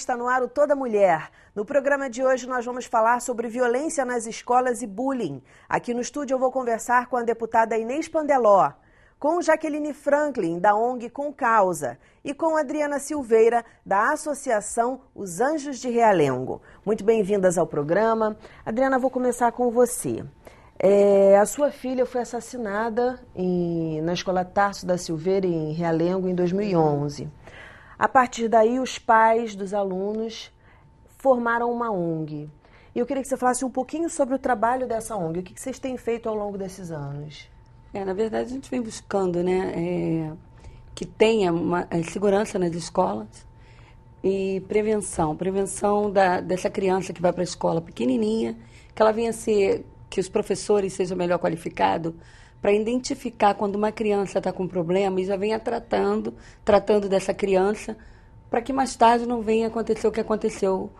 está no ar o Toda Mulher. No programa de hoje nós vamos falar sobre violência nas escolas e bullying. Aqui no estúdio eu vou conversar com a deputada Inês Pandeló, com Jaqueline Franklin, da ONG Com Causa, e com Adriana Silveira, da Associação Os Anjos de Realengo. Muito bem-vindas ao programa. Adriana, vou começar com você. É, a sua filha foi assassinada em, na Escola Tarso da Silveira, em Realengo, em 2011. A partir daí, os pais dos alunos formaram uma ONG. E eu queria que você falasse um pouquinho sobre o trabalho dessa ONG. O que vocês têm feito ao longo desses anos? É, na verdade, a gente vem buscando né, é, que tenha uma, é, segurança nas escolas e prevenção. Prevenção da, dessa criança que vai para a escola pequenininha, que ela venha ser, que os professores sejam melhor qualificados, para identificar quando uma criança está com problema e já venha tratando, tratando dessa criança, para que mais tarde não venha acontecer o que aconteceu,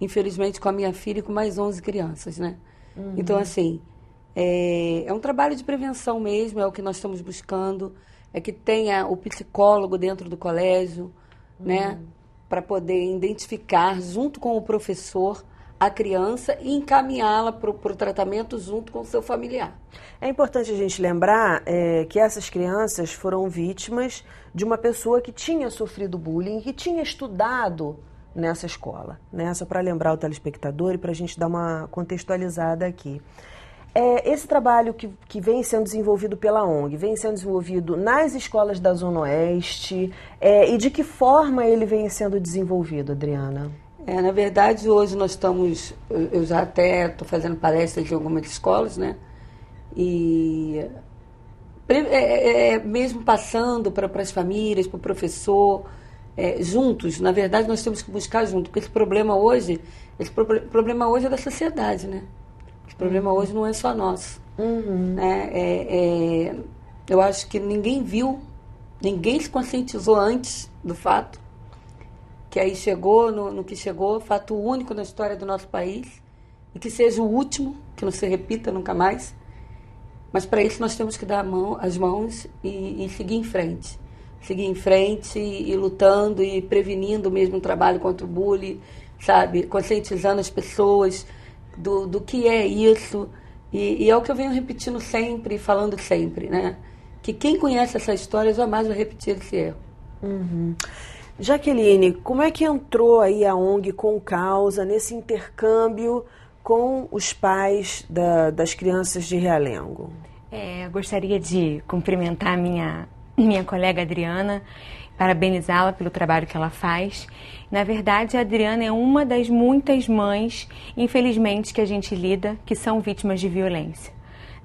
infelizmente, com a minha filha e com mais 11 crianças, né? Uhum. Então, assim, é, é um trabalho de prevenção mesmo, é o que nós estamos buscando, é que tenha o psicólogo dentro do colégio, né? uhum. né? Para poder identificar, junto com o professor, a criança e encaminhá-la para o tratamento junto com o seu familiar. É importante a gente lembrar é, que essas crianças foram vítimas de uma pessoa que tinha sofrido bullying e tinha estudado nessa escola. Né? Só para lembrar o telespectador e para a gente dar uma contextualizada aqui. É, esse trabalho que, que vem sendo desenvolvido pela ONG, vem sendo desenvolvido nas escolas da Zona Oeste, é, e de que forma ele vem sendo desenvolvido, Adriana? É, na verdade, hoje nós estamos, eu já até estou fazendo palestras em algumas escolas, né? E é é, é, é, mesmo passando para as famílias, para o professor, é, juntos, na verdade nós temos que buscar junto, porque esse problema hoje, esse pro, problema hoje é da sociedade, né? Esse problema uhum. hoje não é só nosso. Uhum. Né? É, é eu acho que ninguém viu, ninguém se conscientizou antes do fato que aí chegou no, no que chegou, fato único na história do nosso país, e que seja o último, que não se repita nunca mais. Mas para isso nós temos que dar mão, as mãos e, e, seguir em frente. Seguir em frente e, e, lutando e prevenindo mesmo o trabalho contra o bullying, sabe? Conscientizando as pessoas do, do que é isso. E, e, é o que eu venho repetindo sempre, falando sempre, né? Que quem conhece essa história jamais vai repetir esse erro. Uhum. Jaqueline, como é que entrou aí a ONG com causa nesse intercâmbio com os pais da, das crianças de Realengo? É, eu gostaria de cumprimentar minha, minha colega Adriana, parabenizá-la pelo trabalho que ela faz. Na verdade, a Adriana é uma das muitas mães, infelizmente, que a gente lida que são vítimas de violência.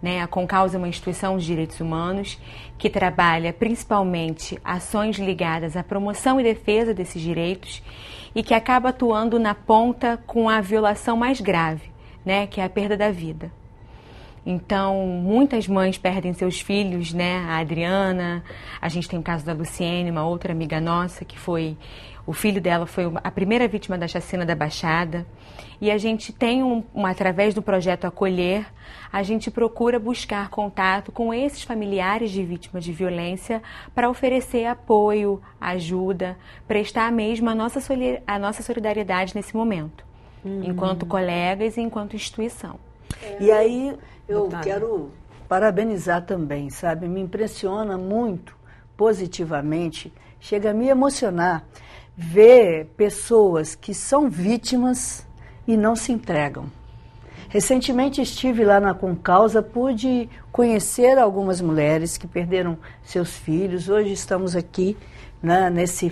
Né? A Concausa é uma instituição de direitos humanos que trabalha principalmente ações ligadas à promoção e defesa desses direitos e que acaba atuando na ponta com a violação mais grave, né? que é a perda da vida. Então, muitas mães perdem seus filhos, né? A Adriana, a gente tem o caso da Luciene, uma outra amiga nossa que foi o filho dela foi a primeira vítima da chacina da Baixada. E a gente tem, um, um, através do projeto Acolher, a gente procura buscar contato com esses familiares de vítimas de violência para oferecer apoio, ajuda, prestar mesmo a nossa, a nossa solidariedade nesse momento, uhum. enquanto colegas e enquanto instituição. E aí, eu Deputada. quero parabenizar também, sabe? Me impressiona muito positivamente, chega a me emocionar ver pessoas que são vítimas e não se entregam. Recentemente estive lá na Concausa, pude conhecer algumas mulheres que perderam seus filhos. Hoje estamos aqui né, nesse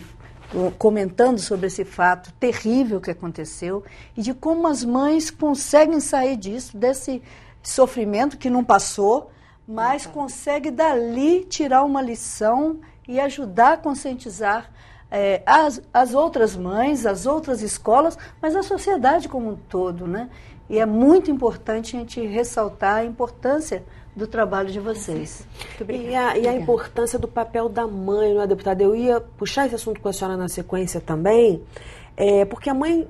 comentando sobre esse fato terrível que aconteceu e de como as mães conseguem sair disso, desse sofrimento que não passou, mas uhum. consegue dali tirar uma lição e ajudar a conscientizar é, as, as outras mães, as outras escolas, mas a sociedade como um todo, né? E é muito importante a gente ressaltar a importância do trabalho de vocês. E a, e a, importância do papel da mãe, não é, deputada? Eu ia puxar esse assunto com a senhora na sequência também, é, porque a mãe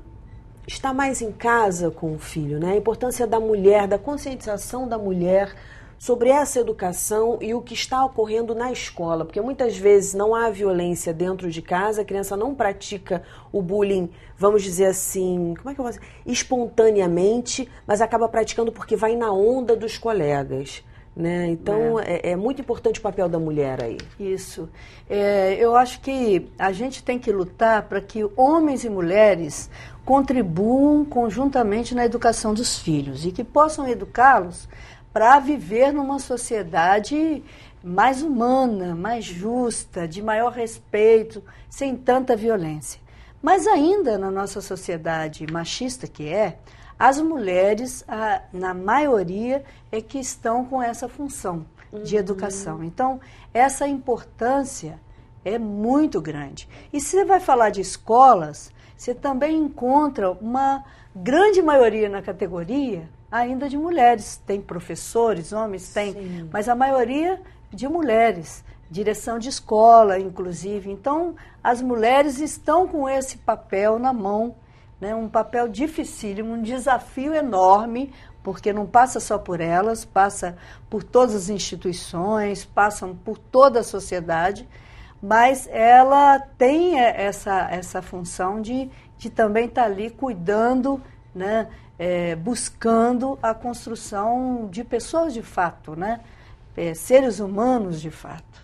estar mais em casa com o filho, né? A importância da mulher, da conscientização da mulher sobre essa educação e o que está ocorrendo na escola, porque muitas vezes não há violência dentro de casa, a criança não pratica o bullying, vamos dizer assim, como é que eu vou dizer? espontaneamente, mas acaba praticando porque vai na onda dos colegas. Né? Então é. É, é. muito importante o papel da mulher aí. Isso. É, eu acho que a gente tem que lutar para que homens e mulheres contribuam conjuntamente na educação dos filhos e que possam educá-los para viver numa sociedade mais humana, mais justa, de maior respeito, sem tanta violência. Mas ainda na nossa sociedade machista que é, as mulheres, a, na maioria, é que estão com essa função uhum. de educação. Uhum. Então, essa importância é muito grande. E se você vai falar de escolas, você também encontra uma grande maioria na categoria ainda de mulheres. Tem professores, homens, tem, Sim. mas a maioria de mulheres direção de escola, inclusive. Então, as mulheres estão com esse papel na mão né, um papel dificílimo, um desafio enorme, porque não passa só por elas, passa por todas as instituições, passam por toda a sociedade, mas ela tem é, essa, essa função de, de também estar tá ali cuidando, né, é, buscando a construção de pessoas de fato, né, é, seres humanos de fato.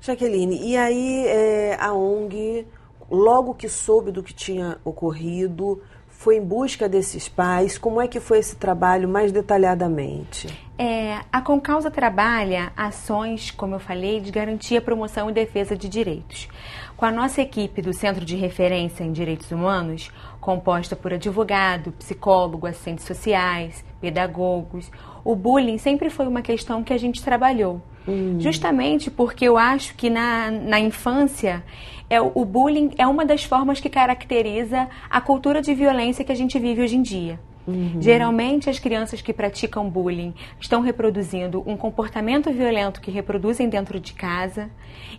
Jaqueline, e aí é, a ONG logo que soube do que tinha ocorrido, foi em busca desses pais? Como é que foi esse trabalho mais detalhadamente? É, a Concausa trabalha ações, como eu falei, de garantia, promoção e defesa de direitos. Com a nossa equipe do Centro de Referência em Direitos Humanos, composta por advogado, psicólogo, assistentes sociais, pedagogos. O bullying sempre foi uma questão que a gente trabalhou. Hum. Justamente porque eu acho que na, na infância é, o bullying é uma das formas que caracteriza a cultura de violência que a gente vive hoje em dia. Uhum. Geralmente, as crianças que praticam bullying estão reproduzindo um comportamento violento que reproduzem dentro de casa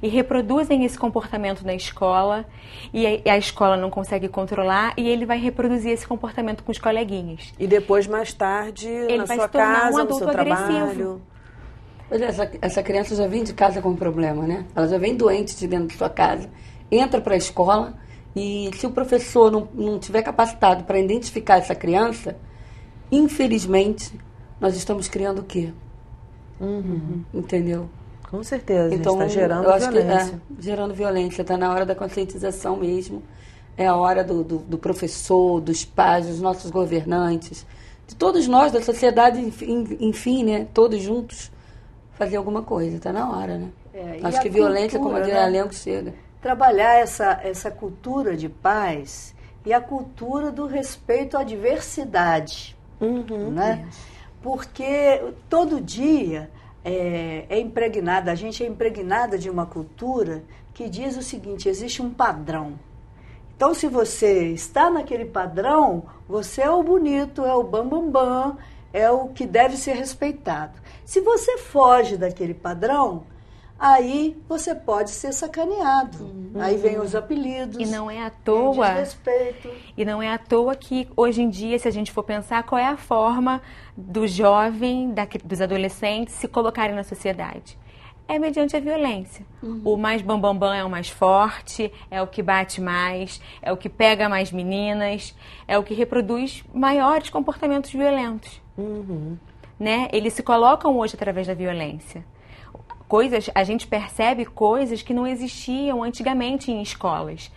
e reproduzem esse comportamento na escola e a escola não consegue controlar e ele vai reproduzir esse comportamento com os coleguinhas. E depois, mais tarde, ele na vai sua se tornar casa, um adulto no seu agressivo. Trabalho. Mas essa, essa criança já vem de casa com um problema, né? Ela já vem doente de dentro da sua casa, entra para a escola e se o professor não, não tiver capacitado para identificar essa criança, infelizmente, nós estamos criando o quê? Uhum. Entendeu? Com certeza, tá então, está gerando eu acho violência. Que, é, gerando violência, está na hora da conscientização mesmo. É a hora do, do, do, professor, dos pais, dos nossos governantes, de todos nós, da sociedade, enfim, né? Todos juntos, fazer alguma coisa. Está na hora, né? É, acho que violência, como a Guilherme né? que chega trabalhar essa, essa cultura de paz e a cultura do respeito à diversidade, uhum, né? Porque todo dia é, é impregnada, a gente é impregnada de uma cultura que diz o seguinte: existe um padrão. Então, se você está naquele padrão, você é o bonito, é o bambambam, bam, bam, é o que deve ser respeitado. Se você foge daquele padrão, aí você pode ser sacaneado. Uhum. Aí vem os apelidos. E não é à toa. Desrespeito. E não é à toa que hoje em dia, se a gente for pensar, qual é a forma do jovem, da, dos adolescentes se colocarem na sociedade? É mediante a violência. Uhum. O mais bambambam bam, bam é o mais forte, é o que bate mais, é o que pega mais meninas, é o que reproduz maiores comportamentos violentos. Uhum. Né? Eles se colocam hoje através da violência coisas, a gente percebe coisas que não existiam antigamente em escolas.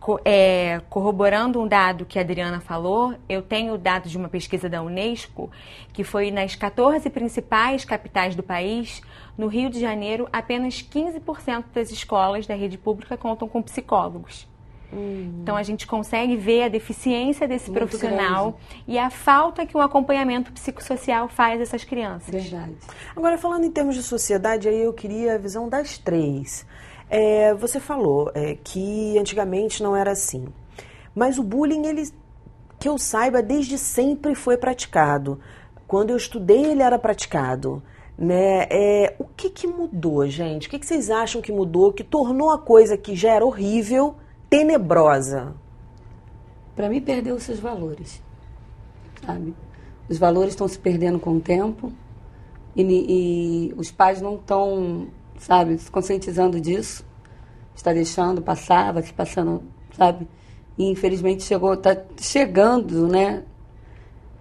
Co é, corroborando um dado que a Adriana falou, eu tenho dados de uma pesquisa da Unesco que foi nas 14 principais capitais do país, no Rio de Janeiro, apenas 15% das escolas da rede pública contam com psicólogos. Uhum. Então a gente consegue ver a deficiência desse Muito profissional grande. e a falta que o acompanhamento psicossocial faz essas crianças. Verdade. Agora falando em termos de sociedade, aí eu queria a visão das três. É, você falou é, que antigamente não era assim, mas o bullying ele que eu saiba desde sempre foi praticado. Quando eu estudei ele era praticado né? É, o que, que mudou, gente? O que, que vocês acham que mudou, que tornou a coisa que já era horrível tenebrosa? Para mim, perdeu seus valores. Sabe? Os valores estão se perdendo com o tempo e, e os pais não estão, sabe, se conscientizando disso. Está deixando passar, vai se passando, sabe? E infelizmente chegou, está chegando, né?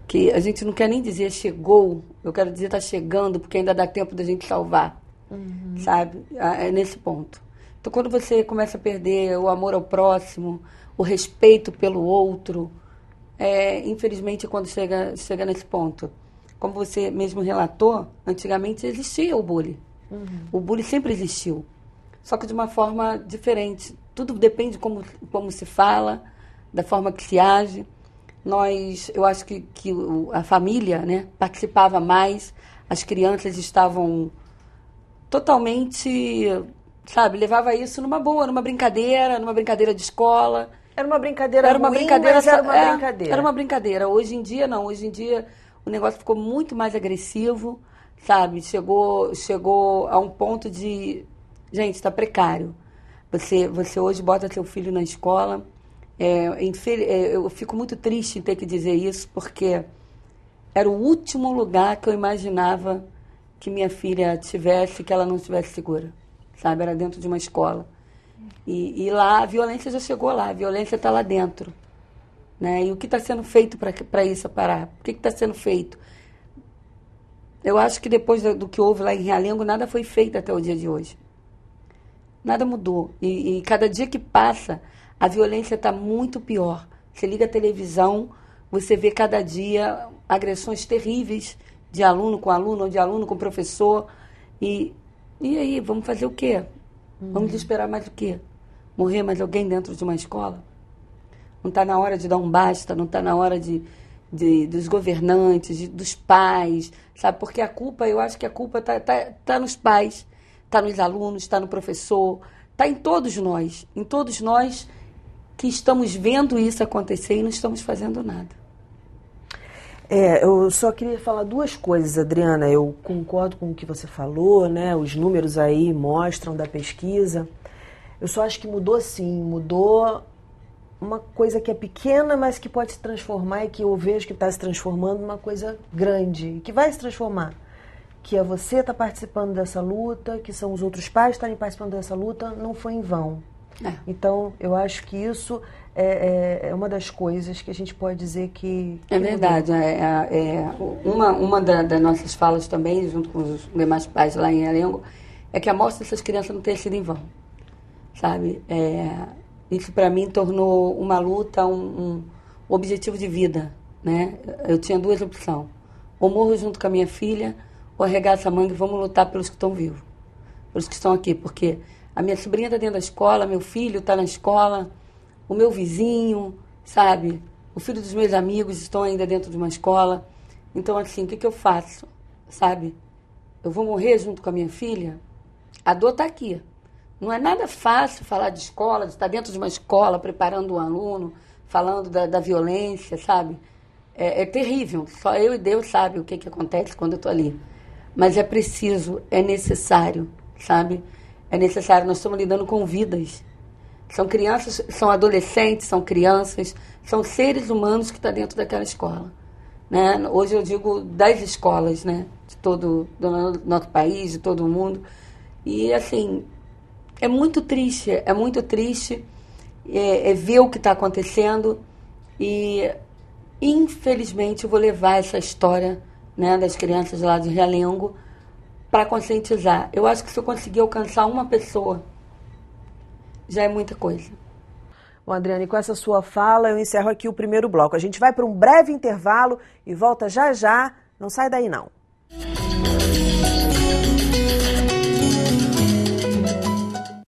que a gente não quer nem dizer chegou, eu quero dizer está chegando, porque ainda dá tempo da gente salvar, uhum. sabe? Ah, é nesse ponto. Então, quando você começa a perder o amor ao próximo, o respeito pelo outro, é, infelizmente, é quando chega, chega nesse ponto. Como você mesmo relatou, antigamente existia o bullying. Uhum. O bullying sempre existiu, só que de uma forma diferente. Tudo depende como, como se fala, da forma que se age. Nós, eu acho que, que a família né, participava mais, as crianças estavam totalmente Sabe? Levava isso numa boa, numa brincadeira, numa brincadeira de escola. Era uma brincadeira era uma ruim, brincadeira, mas era uma é, brincadeira. Era uma brincadeira. Hoje em dia, não. Hoje em dia, o negócio ficou muito mais agressivo, sabe? Chegou, chegou a um ponto de... Gente, está precário. Você, você hoje bota seu filho na escola. É, infel... é, eu fico muito triste em ter que dizer isso, porque era o último lugar que eu imaginava que minha filha tivesse, que ela não estivesse segura sabe? Era dentro de uma escola. E, e lá, a violência já chegou lá, a violência está lá dentro. Né? E o que está sendo feito para isso parar? O que está sendo feito? Eu acho que depois do, do que houve lá em Realengo, nada foi feito até o dia de hoje. Nada mudou. E, e cada dia que passa, a violência está muito pior. Você liga a televisão, você vê cada dia agressões terríveis de aluno com aluno, ou de aluno com professor. E e aí, vamos fazer o quê? Uhum. Vamos esperar mais o quê? Morrer mais alguém dentro de uma escola? Não está na hora de dar um basta, não está na hora de, de dos governantes, de, dos pais, sabe? Porque a culpa, eu acho que a culpa está tá, tá nos pais, está nos alunos, está no professor, está em todos nós, em todos nós que estamos vendo isso acontecer e não estamos fazendo nada. É, eu só queria falar duas coisas, Adriana. Eu concordo com o que você falou, né? Os números aí mostram da pesquisa. Eu só acho que mudou sim, mudou uma coisa que é pequena, mas que pode se transformar e que eu vejo que está se transformando numa coisa grande, que vai se transformar. Que é você estar tá participando dessa luta, que são os outros pais estarem participando dessa luta, não foi em vão. É. Então, eu acho que isso é, é, é, uma das coisas que a gente pode dizer que. que é verdade. É, é, é, uma uma da, das nossas falas também, junto com os demais pais lá em Alengo, é que a morte dessas crianças não tenha sido em vão. Sabe? isso, para mim, tornou uma luta um, um objetivo de vida. Né? Eu tinha duas opções. Ou morro junto com a minha filha, ou arregaça a manga e vamos lutar pelos que estão vivos, pelos que estão aqui. Porque a minha sobrinha está dentro da escola, meu filho está na escola, o meu vizinho, sabe? O filho dos meus amigos estão ainda dentro de uma escola. Então, assim, o que, que eu faço? Sabe? Eu vou morrer junto com a minha filha? A dor está aqui. Não é nada fácil falar de escola, de estar tá dentro de uma escola, preparando um aluno, falando da, da violência, sabe? É, é, terrível. Só eu e Deus sabe o que, que acontece quando eu estou ali. Mas é preciso, é necessário, sabe? É necessário, nós estamos lidando com vidas. São crianças, são adolescentes, são crianças, são seres humanos que estão tá dentro daquela escola. Né? Hoje eu digo das escolas, né? De todo do nosso país, de todo mundo. E assim, é muito triste, é muito triste é, é ver o que está acontecendo e infelizmente eu vou levar essa história né, das crianças lá de Realengo para conscientizar. Eu acho que se eu conseguir alcançar uma pessoa, já é muita coisa. Bom, Adriane, com essa sua fala, eu encerro aqui o primeiro bloco. A gente vai para um breve intervalo e volta já já. Não sai daí, não.